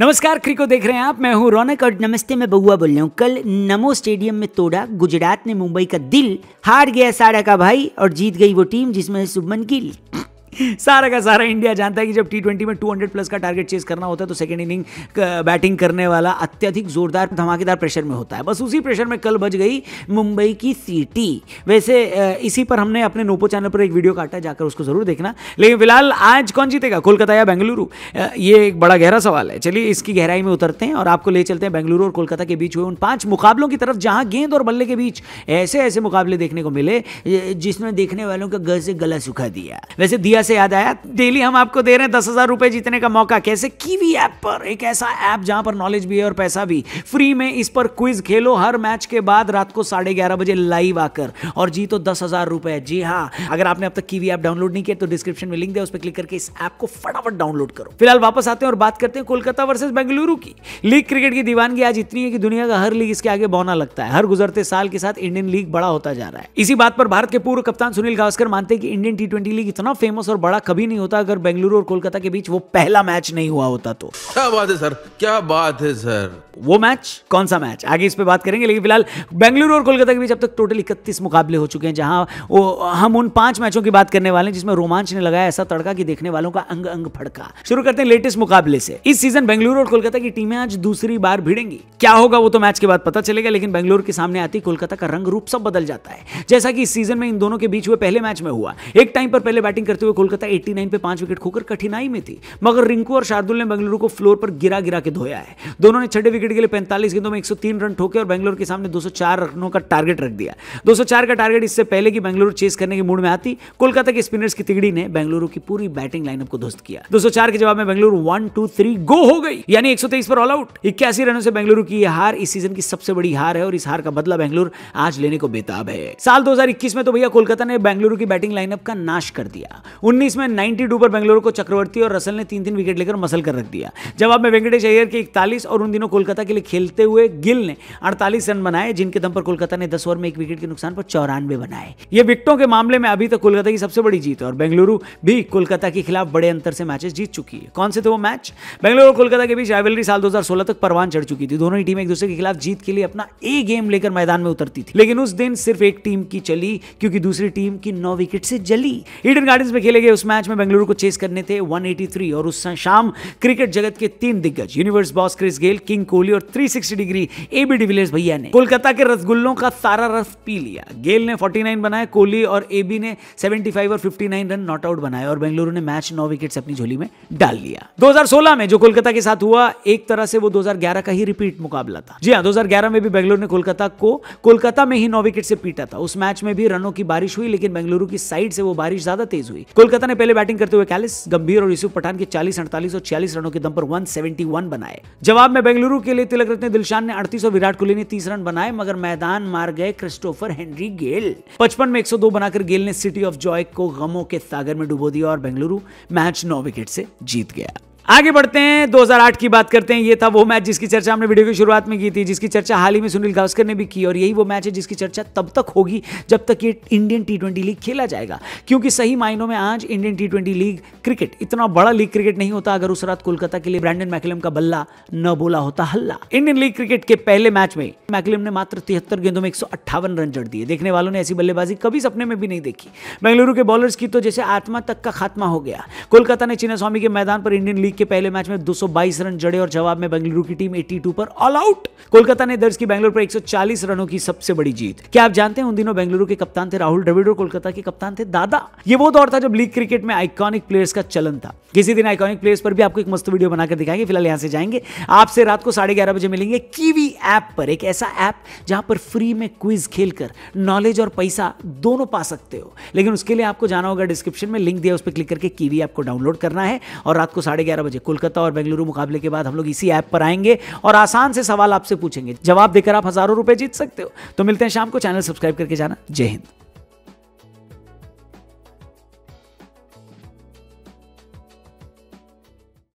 नमस्कार क्रिको देख रहे हैं आप मैं हूं रौनक और नमस्ते मैं बहुआ बोल रहा हूँ कल नमो स्टेडियम में तोड़ा गुजरात ने मुंबई का दिल हार गया साड़ा का भाई और जीत गई वो टीम जिसमें शुभमन गिल सारा का सारा इंडिया जानता है कि जब टी ट्वेंटी में 200 प्लस का टारगेट चेस करना होता है तो सेकेंड इनिंग बैटिंग करने वाला अत्यधिक जोरदार धमाकेदार प्रेशर में होता है बस उसी प्रेशर में कल बज गई मुंबई की सीटी वैसे इसी पर हमने अपने नोपो चैनल पर एक वीडियो काटा जाकर उसको जरूर देखना लेकिन फिलहाल आज कौन जीतेगा कोलकाता या बेंगलुरु ये एक बड़ा गहरा सवाल है चलिए इसकी गहराई में उतरते हैं और आपको ले चलते हैं बेंगलुरु और कोलकाता के बीच हुए उन पांच मुकाबलों की तरफ जहां गेंद और बल्ले के बीच ऐसे ऐसे मुकाबले देखने को मिले जिसमें देखने वालों का गज से गला सुखा दिया वैसे दिया कैसे याद आया डेली हम आपको दे रहे हैं दस हजार रुपए जीतने का मौका कैसे कीवी ऐप पर एक ऐसा ऐप जहां पर नॉलेज भी है और पैसा भी फ्री में इस पर क्विज खेलो हर मैच के बाद रात को साढ़े ग्यारह बजे लाइव आकर और जीतो दस हजार रुपए जी हाँ अगर आपने अब तक कीवी ऐप डाउनलोड नहीं किया तो डिस्क्रिप्शन में लिंक दे उस पर क्लिक करके इस ऐप को फटाफट डाउनलोड करो फिलहाल वापस आते हैं और बात करते हैं कोलकाता वर्सेज बेंगलुरु की लीग क्रिकेट की दीवानगी आज इतनी है कि दुनिया का हर लीग इसके आगे बौना लगता है हर गुजरते साल के साथ इंडियन लीग बड़ा होता जा रहा है इसी बात पर भारत के पूर्व कप्तान सुनील गावस्कर मानते हैं कि इंडियन टी लीग इतना फेमस और बड़ा कभी नहीं होता अगर बेंगलुरु और कोलकाता के बीच वो पहला मैच नहीं हुआ होता तो क्या बात है सर क्या बात है सर वो मैच कौन सा मैच आगे इस पर बात करेंगे लेकिन फिलहाल बेंगलुरु और कोलकाता के बीच अब तक टोटल इकतीस मुकाबले हो चुके हैं जहां वो हम उन पांच मैचों की बात करने वाले हैं जिसमें रोमांच ने लगाया ऐसा तड़का कि देखने वालों का अंग अंग फड़का शुरू करते हैं लेटेस्ट मुकाबले से इस सीजन बेंगलुरु और कोलकाता की टीमें आज दूसरी बार भिड़ेंगी क्या होगा वो तो मैच के बाद पता चलेगा लेकिन बेंगलुरु के सामने आती कोलकाता का रंग रूप सब बदल जाता है जैसा कि इस सीजन में इन दोनों के बीच हुए पहले मैच में हुआ एक टाइम पर पहले बैटिंग करते हुए कोलकाता 89 पे पांच विकेट खोकर कठिनाई में थी मगर रिंकू और शार्दुल ने बेंगलुरु को फ्लोर पर गिरा गिरा के धोया है दोनों ने छठे विकेट विकेट के लिए पैंतालीस गेंदों में एक रन ठोके और बेंगलोर के सामने दो रनों का टारगेट रख दिया दो का टारगेट इससे पहले कि बेंगलुरु चेस करने के मूड में आती कोलकाता के स्पिनर्स की तिगड़ी ने बेंगलुरु की पूरी बैटिंग लाइनअप को ध्वस्त किया दो के जवाब में Bengaluru one two three go हो गई यानी एक पर ऑल आउट इक्यासी रनों से बेंगलुरु की हार इस सीजन की सबसे बड़ी हार है और इस हार का बदला बेंगलुरु आज लेने को बेताब है साल 2021 में तो भैया कोलकाता ने बेंगलुरु की बैटिंग लाइनअप का नाश कर दिया 19 में 92 पर बेंगलुरु को चक्रवर्ती और रसल ने तीन तीन विकेट लेकर मसल कर रख दिया जवाब में वेंकटेश अयर के इकतालीस और उन दिनों कोलकाता कोलकाता के लिए खेलते हुए गिल ने अड़तालीस रन बनाए जिनके दम पर कोलकाता ने दस ओवर में एक विकेट के नुकसान पर चौरानवे बनाए ये विकटों के मामले में अभी तक कोलकाता की सबसे बड़ी जीत है और बेंगलुरु भी कोलकाता के खिलाफ बड़े अंतर से मैचेस जीत चुकी है कौन से थे वो मैच बेंगलुरु और कोलकाता के बीच राइवलरी साल दो तक परवान चढ़ चुकी थी दोनों ही टीम एक दूसरे के खिलाफ जीत के लिए अपना ए गेम लेकर मैदान में उतरती थी लेकिन उस दिन सिर्फ एक टीम की चली क्योंकि दूसरी टीम की नौ विकेट से जली ईडन गार्डन में खेले गए उस मैच में बेंगलुरु को चेस करने थे 183 और उस शाम क्रिकेट जगत के तीन दिग्गज universe boss Chris Gayle king को कोहली और 360 डिग्री एबी डिविलियर्स भैया ने कोलकाता के रसगुल्लों का सारा रस पी लिया गेल ने 49 बनाया कोहली और एबी ने 75 और 59 रन नॉट आउट बनाया और बेंगलुरु ने मैच नौ विकेट अपनी झोली में डाल लिया 2016 में जो कोलकाता के साथ हुआ एक तरह से वो 2011 का ही रिपीट मुकाबला था जी हाँ 2011 में भी बेंगलुरु ने कोलकाता को कोलकाता में ही नौ विकेट से पीटा था उस मैच में भी रनों की बारिश हुई लेकिन बेंगलुरु की साइड से वो बारिश ज्यादा तेज हुई कोलकाता ने पहले बैटिंग करते हुए कैलिस गंभीर और यूसुफ पठान के चालीस अड़तालीस और छियालीस रनों के दम पर वन बनाए जवाब में बेंगलुरु के लिए तिलक रत्न दिलशान ने अड़तीस और विराट कोहली ने तीस रन बनाए मगर मैदान मार गए क्रिस्टोफर हेनरी गेल पचपन में एक बनाकर गेल ने सिटी ऑफ जॉय को गमों के सागर में डुबो दिया और बेंगलुरु मैच नौ विकेट से जीत गया आगे बढ़ते हैं 2008 की बात करते हैं ये था वो मैच जिसकी चर्चा हमने वीडियो की शुरुआत में की थी जिसकी चर्चा हाल ही में सुनील गावस्कर ने भी की और यही वो मैच है जिसकी चर्चा तब तक होगी जब तक ये इंडियन टी लीग खेला जाएगा क्योंकि सही मायनों में आज इंडियन टी लीग क्रिकेट इतना बड़ा लीग क्रिकेट नहीं होता अगर उस रात कोलकाता के लिए ब्रांडन मैकलम का बल्ला न बोला होता हल्ला इंडियन लीग क्रिकेट के पहले मैच में मैकलम ने मात्र तिहत्तर गेंदों में एक रन जड़ दिए देखने वालों ने ऐसी बल्लेबाजी कभी सपने में भी नहीं देखी बेंगलुरु के बॉलर्स की तो जैसे आत्मा तक का खात्मा हो गया कोलकाता ने स्वामी के मैदान पर इंडियन लीग के पहले मैच में 222 रन जड़े और जवाब में बेंगलुरु की टीम 82 पर ऑल आउट कोलकाता ने दर्ज की बेंगलुरु पर 140 रनों की सबसे बड़ी जीत क्या आप जानते हैं उन दिनों बेंगलुरु के कप्तान थे राहुल द्रविड़ और कोलकाता के कप्तान थे दादा ये वो दौर था जब लीग क्रिकेट में आइकॉनिक प्लेयर्स का चलन था किसी दिन आइकॉनिक प्लेयर्स पर भी आपको एक मस्त वीडियो बनाकर दिखाएंगे फिलहाल यहां से जाएंगे आपसे रात को साढ़े ग्यारह बजे मिलेंगे कीवी ऐप पर एक ऐसा ऐप जहां पर फ्री में क्विज खेलकर नॉलेज और पैसा दोनों पा सकते हो लेकिन उसके लिए आपको जाना होगा डिस्क्रिप्शन में लिंक दिया उस पर क्लिक करके कीवी ऐप को डाउनलोड करना है और रात को साढ़े ग्यारह बजे कोलकाता और बेंगलुरु मुकाबले के बाद हम लोग इसी ऐप पर आएंगे और आसान से सवाल आपसे पूछेंगे जवाब देकर आप हजारों रुपए जीत सकते हो तो मिलते हैं शाम को चैनल सब्सक्राइब करके जाना जय हिंद